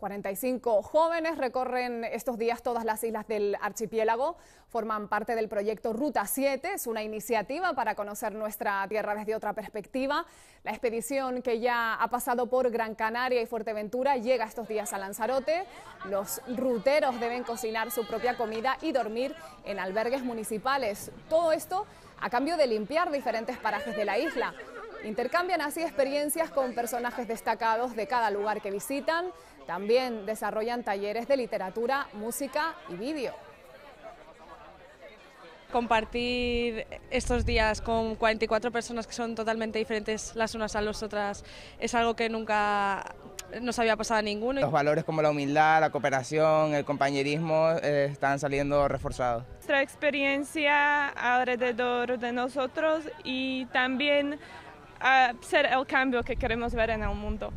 45 jóvenes recorren estos días todas las islas del archipiélago, forman parte del proyecto Ruta 7, es una iniciativa para conocer nuestra tierra desde otra perspectiva. La expedición que ya ha pasado por Gran Canaria y Fuerteventura llega estos días a Lanzarote. Los ruteros deben cocinar su propia comida y dormir en albergues municipales. Todo esto a cambio de limpiar diferentes parajes de la isla. Intercambian así experiencias con personajes destacados de cada lugar que visitan. También desarrollan talleres de literatura, música y vídeo. Compartir estos días con 44 personas que son totalmente diferentes las unas a las otras es algo que nunca nos había pasado a ninguno. Los valores como la humildad, la cooperación, el compañerismo eh, están saliendo reforzados. Nuestra experiencia alrededor de nosotros y también a ser el cambio que queremos ver en el mundo.